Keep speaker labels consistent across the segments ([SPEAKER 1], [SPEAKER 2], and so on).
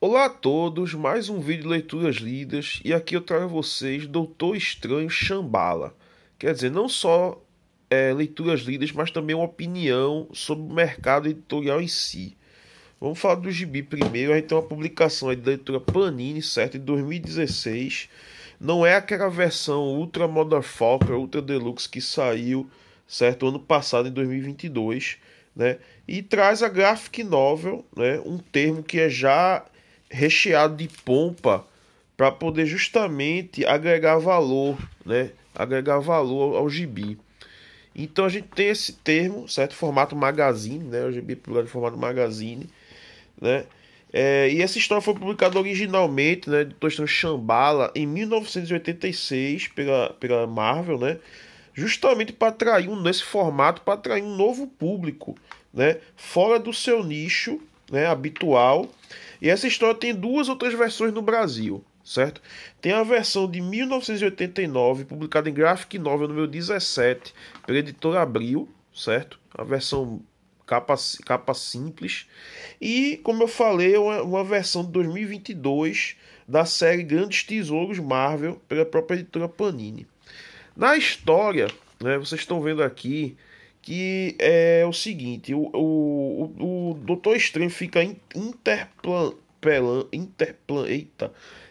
[SPEAKER 1] Olá a todos, mais um vídeo de leituras lidas e aqui eu trago a vocês Doutor Estranho Chambala. Quer dizer, não só é, leituras lidas, mas também uma opinião sobre o mercado editorial em si. Vamos falar do Gibi primeiro, a gente tem uma publicação de leitura Panini, certo, de 2016. Não é aquela versão Ultra Motherfucker, Ultra Deluxe que saiu, certo, ano passado, em 2022, né? E traz a graphic novel, né? Um termo que é já recheado de pompa para poder justamente agregar valor, né? Agregar valor ao gibi. Então a gente tem esse termo, certo? Formato magazine, né? O gibi é plural formato magazine, né? É, e essa história foi publicada originalmente, né, do Tostão Chambala, em 1986 pela, pela Marvel, né? Justamente para atrair um, nesse formato, para atrair um novo público, né? Fora do seu nicho, né? Habitual e essa história tem duas outras versões no Brasil, certo? Tem a versão de 1989, publicada em Graphic Novel número 17, pela editora Abril, certo? A versão capa, capa simples. E, como eu falei, é uma, uma versão de 2022 da série Grandes Tesouros Marvel, pela própria editora Panini. Na história, né, vocês estão vendo aqui que é o seguinte, o, o, o, o Doutor Estranho fica interpelando interplan,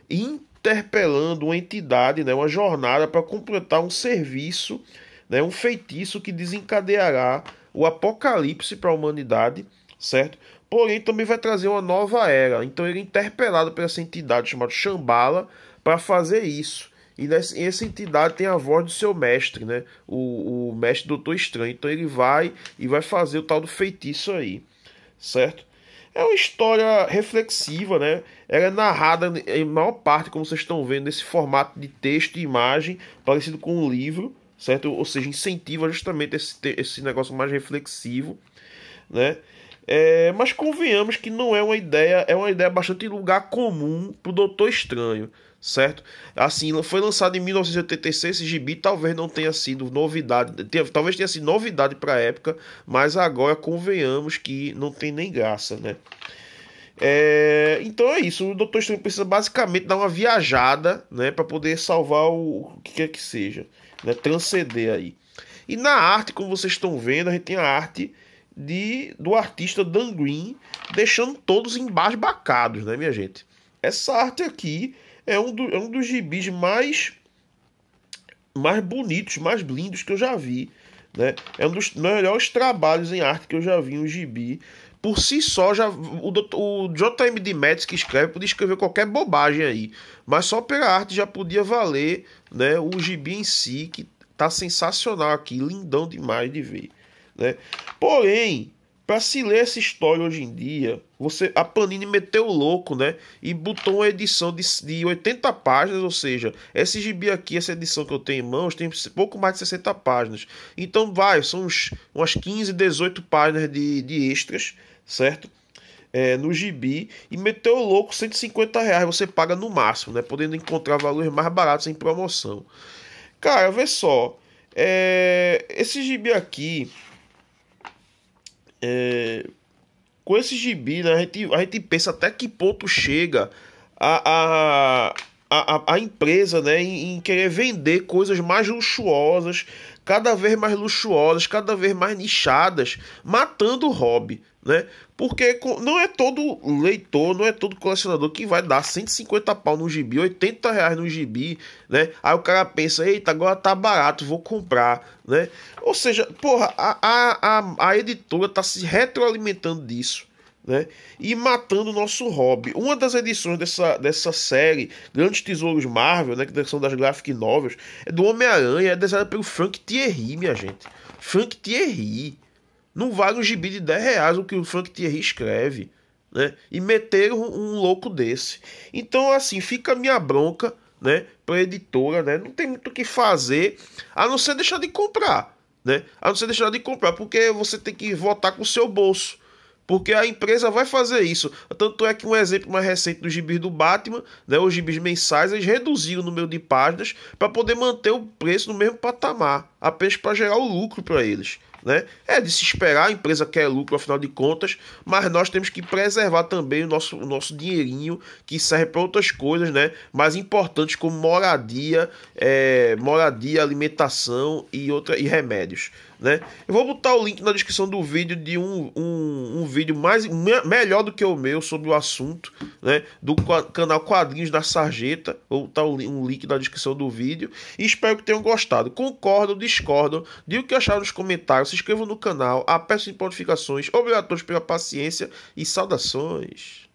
[SPEAKER 1] interpelando uma entidade, né, uma jornada para completar um serviço, né, um feitiço que desencadeará o apocalipse para a humanidade, certo? Porém, também vai trazer uma nova era. Então, ele é interpelado por essa entidade chamada Shambhala para fazer isso. E nessa, essa entidade tem a voz do seu mestre, né? O, o mestre Doutor Estranho. Então ele vai e vai fazer o tal do feitiço aí, certo? É uma história reflexiva, né? Ela é narrada em maior parte, como vocês estão vendo, nesse formato de texto e imagem, parecido com um livro, certo? Ou seja, incentiva justamente esse, esse negócio mais reflexivo, né? É, mas convenhamos que não é uma ideia, é uma ideia bastante lugar comum pro Doutor Estranho, certo? Assim, foi lançado em 1986, esse gibi talvez não tenha sido novidade, talvez tenha sido novidade a época, mas agora convenhamos que não tem nem graça, né? É, então é isso, o Doutor Estranho precisa basicamente dar uma viajada, né, para poder salvar o, o que quer que seja, né, transcender aí. E na arte, como vocês estão vendo, a gente tem a arte de do artista Dan Green, deixando todos embasbacados, né, minha gente? Essa arte aqui é um, do, é um dos gibis mais mais bonitos, mais lindos que eu já vi, né? É um dos melhores trabalhos em arte que eu já vi um gibi. Por si só, já o, o JMD Metz que escreve podia escrever qualquer bobagem aí, mas só pela arte já podia valer, né? O gibi em si que tá sensacional aqui, lindão demais de ver. Né? Porém, para se ler essa história hoje em dia, você a Panini meteu o louco, né? E botou uma edição de, de 80 páginas, ou seja, esse gibi aqui, essa edição que eu tenho em mãos, tem pouco mais de 60 páginas. Então vai, são uns, umas 15, 18 páginas de, de extras, certo? É, no gibi e meteu o louco 150 reais você paga no máximo, né? Podendo encontrar valores mais baratos em promoção. Cara, vê só. É, esse gibi aqui, é, com esse gibi, né, a, gente, a gente pensa até que ponto chega a, a, a, a empresa né, em, em querer vender coisas mais luxuosas, cada vez mais luxuosas, cada vez mais nichadas, matando o hobby né? Porque não é todo leitor, não é todo colecionador que vai dar 150 pau no gibi, 80 reais no gibi, né? Aí o cara pensa, eita, agora tá barato, vou comprar, né? Ou seja, porra, a, a, a, editora tá se retroalimentando disso. Né? E matando o nosso hobby. Uma das edições dessa, dessa série, Grandes Tesouros Marvel, né? que são das graphic novels, é do Homem-Aranha, é desenhada pelo Frank Thierry, minha gente. Frank Thierry. Não vale um gibi de 10 reais o que o Frank Thierry escreve. Né? E meteram um louco desse. Então, assim, fica a minha bronca né? para a editora. Né? Não tem muito o que fazer a não ser deixar de comprar. Né? A não ser deixar de comprar, porque você tem que votar com o seu bolso. Porque a empresa vai fazer isso. Tanto é que um exemplo mais recente dos gibis do Batman, né, os gibis mensais, eles reduziram o número de páginas para poder manter o preço no mesmo patamar apenas para gerar o lucro para eles. Né? É de se esperar, a empresa quer lucro afinal de contas, mas nós temos que preservar também o nosso, o nosso dinheirinho que serve para outras coisas né? mais importantes como moradia, é, moradia, alimentação e, outra, e remédios. Né? Eu vou botar o link na descrição do vídeo de um, um, um vídeo mais me, melhor do que o meu sobre o assunto, né? Do canal Quadrinhos da Sarjeta. Vou botar um, link na descrição do vídeo. E espero que tenham gostado. Concordo discordam, digam o que acharam nos comentários, se inscrevam no canal, apertem notificações, obrigatórios pela paciência e saudações.